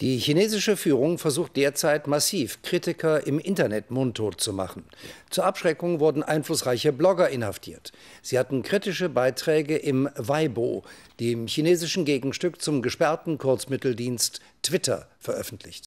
Die chinesische Führung versucht derzeit massiv, Kritiker im Internet mundtot zu machen. Zur Abschreckung wurden einflussreiche Blogger inhaftiert. Sie hatten kritische Beiträge im Weibo, dem chinesischen Gegenstück zum gesperrten Kurzmitteldienst Twitter, veröffentlicht.